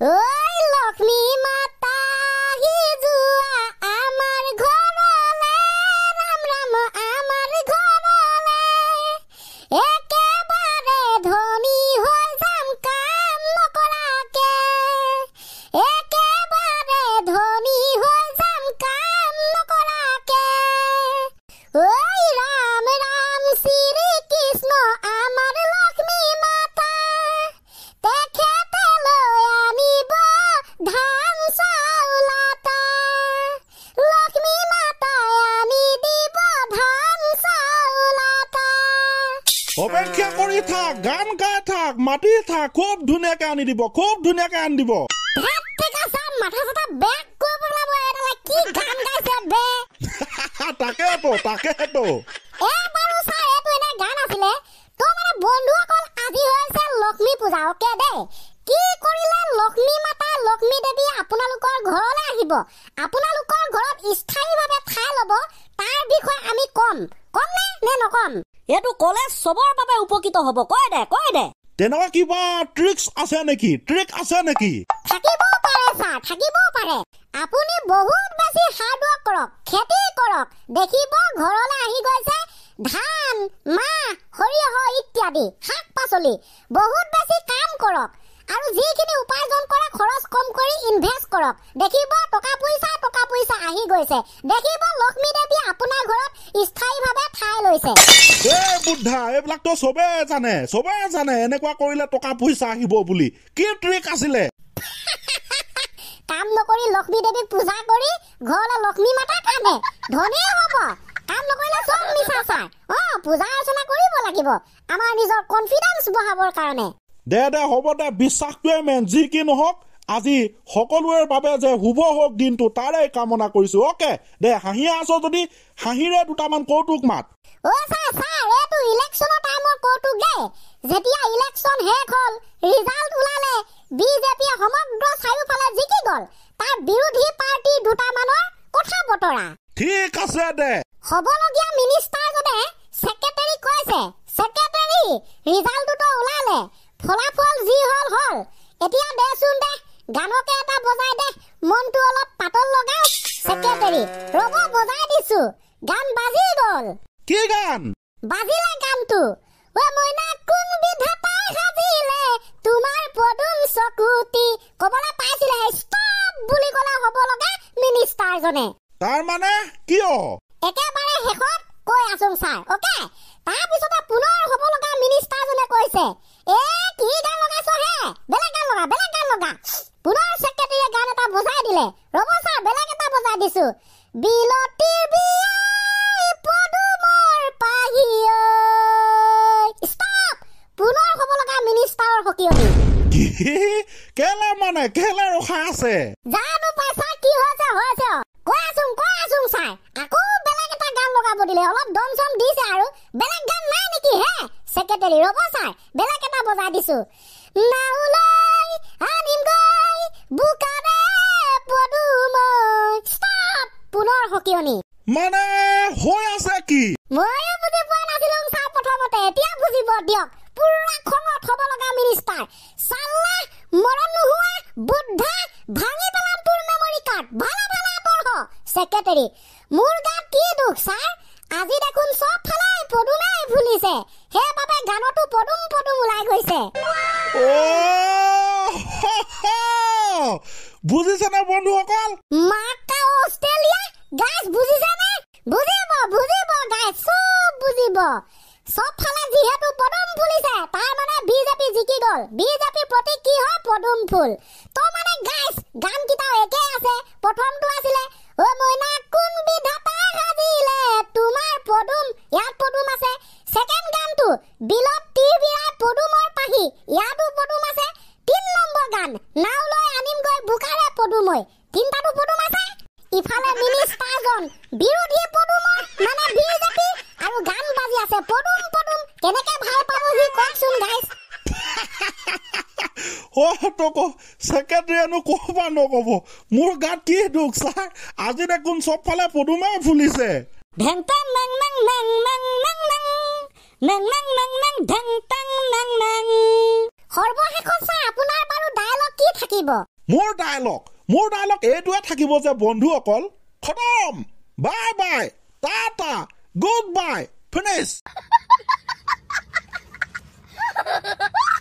ওই লক্ষ্মী মাতা হি জুয়া আমার ঘরলে রাম রাম আমার ঘরলে অপেক্ষা কৰি থাক গান গাই থাক মাটি থাক খুব ধুনীয়াকে আনি দিব খুব ধুনীয়াকে আনি দিব আপোনালোকৰ ঘৰলৈ আহিব আপোনালোকৰ ঘৰত স্থায়ীভাৱে বিষয়ে আমি কম কম নে নকম এইটো ক'লে চবৰ বাবে উপকৃত হ'ব কয় দে কয় দে তেনেকুৱা কিবা ট্ৰিক্স আছে নেকি ট্ৰিক আছে নেকি থাকিব পাৰে ছাৰ থাকিব পাৰে আপুনি বহুত বেছি হাৰ্ড ৱৰ্ক কৰক খেতি কৰক দেখিব ঘৰলৈ আহি গৈছে ধান মাহ সৰিয়হ ইত্যাদি শাক পাচলি বহুত বেছি কাম কৰক আৰু যিখিনি উপাৰ্জন কৰা খৰচ কম কৰি ইনভেষ্ট কৰক দেখিব টকা পইচা টকা পইচা আহি গৈছে দেখিব লক্ষ্মী দেৱী আপোনাৰ ঘৰত স্থায়ীভাৱে ঠাই লৈছে এ বুদ্ধা এইবিলাকতো চবে জানে চবে জানে এনেকুৱা কৰিলে টকা পইচা আহিব বুলি কি ট্ৰিক আছিলে কাম নকৰি লক্ষ্মী দেৱীক পূজা কৰি ঘৰলৈ লক্ষ্মী মাতা কামে ধনী হ'ব কাম নকৰিলে চব মিছা চাৰ অ পূজা অৰ্চনা কৰিব লাগিব আমাৰ নিজৰ কনফিডেঞ্চ বঢ়াবৰ কাৰণে দে দে হ'ব দে বিশ্বাসটোৱে মেন যি কি নহওক আজি সকলোৰে বাবে যে শুভ হওক দিনটো তাৰে কামনা কৰিছো অকে দে হাঁহি আছ যদি হাঁহিৰে দুটামান কৌতুক মাত হবলগীয়া মিনিষ্টাৰজনে ছেক্ৰেটাৰী কৈছে ছেক্ৰেটাৰী ৰিজাল্টটোতো ওলালে ফলাফল যি হল হল এতিয়া দেচোন দে গানকে এটা বজাই দে মনটো অলপ পাতল লগাওক সেক্রেটারি ৰব বজাই দিছো গান বাজি গল কি গান বাজিলে গানটো ও মইনা কোন বিধাতা হাজিলে তোমাৰ পদুম চকুতি কবলে পাইছিলে ষ্টপ বুলি কলে হব লগা মিনিষ্টাৰজনে তাৰ মানে কিয় একেবাৰে শেষত কৈ আছো ছাৰ অকে তাৰপিছতে পুনৰ হব লগা কেলে মানে কেলে ৰখা আছে জানো পাইছা কি হৈছে হৈছে কোৱাচোন কোৱাচোন ছাৰ আকৌ বেলেগ এটা গান লগাব দিলে অলপ দম চম দিছে আৰু বেলেগ গান নাই নেকি হে ছেক্ৰেটেৰী ৰ'ব ছাৰ বেলেগ এটা বজাই দিছো নাওলাই আনিম গৈ বোকাৰে পদুম ষ্টপ পুনৰ সকিয়নি মানে হৈ আছে কি ময়ো বুজি পোৱা নাছিলো ছাৰ প্ৰথমতে এতিয়া বুজিব দিয়ক পুৰা খঙত হ'ব লগা মিনিষ্টাৰ চালৱা মৰম নোহোৱা বুদ্ধা ভাঙি পেলাম তোৰ মেমৰি কাৰ্ড ভালা ভালা পঢ় চেক্ৰেটেৰী মোৰ গাত কি দুখ ছাৰ আজি দেখোন চব ফালে পদুমেই ফুলিছে সেইবাবে গানতো পদুম পদুম ওলাই গৈছে বুজিছেনে বন্ধুসকল মাকা অষ্ট্ৰেলিয়া গাছ বুজিছেনে বুজিব বুজিব গাছ চব বুজিব চব ফালে যিহেতু পদুম ফুলিছে তাৰ জিকি গ'ল বিজেপিৰ প্ৰতীক কি হয় পদুম ফুল তো মানে গাইচ গান কিটাও একে আছে প্ৰথমটো আছিলে ঐ মইনা কোন বিধাতা সাজিলে তোমাৰ পদুম ইয়াত পদুম আছে ছেকেণ্ড গানটো বিলত তীৰ বিৰাই পদুমৰ পাহি ইয়াতো পদুম আছে তিন নম্বৰ গান নাও লৈ আনিমগৈ বোকাৰে পদুমই তিনিটাতো পদুম আছে ইফালে মিনিষ্টাৰজন বিৰোধী পদুমৰ মানে বিজেপি আৰু গান ক'ত ক'ব ছেক্ৰেটেৰীয়েনো নক'ব মোৰ গাত কি দুখ ছাৰ আজি দেখোন চবফালে পদুমাই ফুলিছে এইটোৱে থাকিব যে বন্ধুসকল খতম bye bye good bye finish